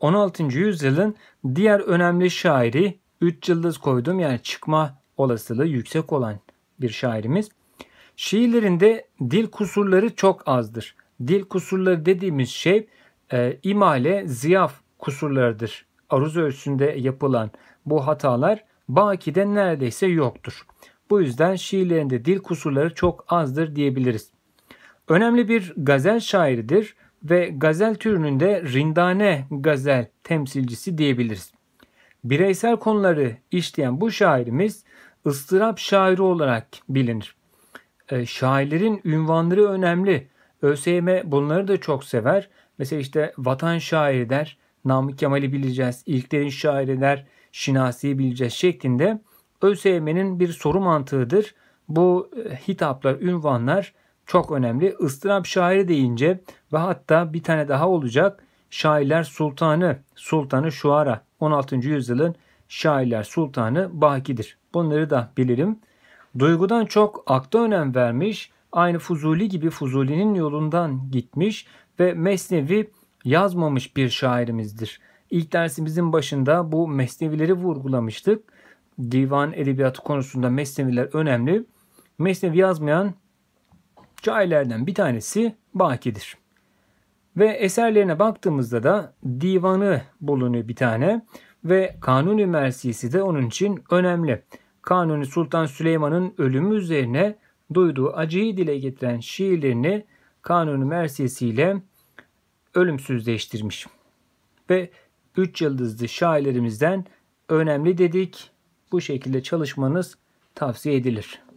16. yüzyılın diğer önemli şairi 3 yıldız koydum yani çıkma olasılığı yüksek olan bir şairimiz. Şiirlerinde dil kusurları çok azdır. Dil kusurları dediğimiz şey e, imale, ziyaf kusurlarıdır. Aruz ölçüsünde yapılan bu hatalar Baki'de neredeyse yoktur. Bu yüzden şiirlerinde dil kusurları çok azdır diyebiliriz. Önemli bir gazel şairidir ve gazel türünün de rindane gazel temsilcisi diyebiliriz. Bireysel konuları işleyen bu şairimiz ıstırap şairi olarak bilinir. E, şairlerin ünvanları önemli. ÖSYM bunları da çok sever. Mesela işte vatan şairi der, Namık Kemal'i bileceğiz, ilklerin şairi der, Şinasi'yi bileceğiz şeklinde ÖSYM'nin bir soru mantığıdır. Bu e, hitaplar, ünvanlar çok önemli. Istırap şairi deyince ve hatta bir tane daha olacak. Şairler Sultanı, Sultanı Şuara 16. yüzyılın şairler sultanı Baki'dir. Bunları da bilirim. Duygudan çok akta önem vermiş, aynı Fuzuli gibi Fuzuli'nin yolundan gitmiş ve Mesnevi yazmamış bir şairimizdir. İlk dersimizin başında bu Mesnevileri vurgulamıştık. Divan edebiyatı konusunda Mesneviler önemli. Mesnevi yazmayan şairlerden bir tanesi Baki'dir. Ve eserlerine baktığımızda da divanı bulunuyor bir tane ve Kanuni Mersisi de onun için önemli. Kanuni Sultan Süleyman'ın ölümü üzerine duyduğu acıyı dile getiren şiirlerini Kanuni Mersisi ile ölümsüzleştirmiş. Ve üç yıldızlı şairlerimizden önemli dedik. Bu şekilde çalışmanız tavsiye edilir.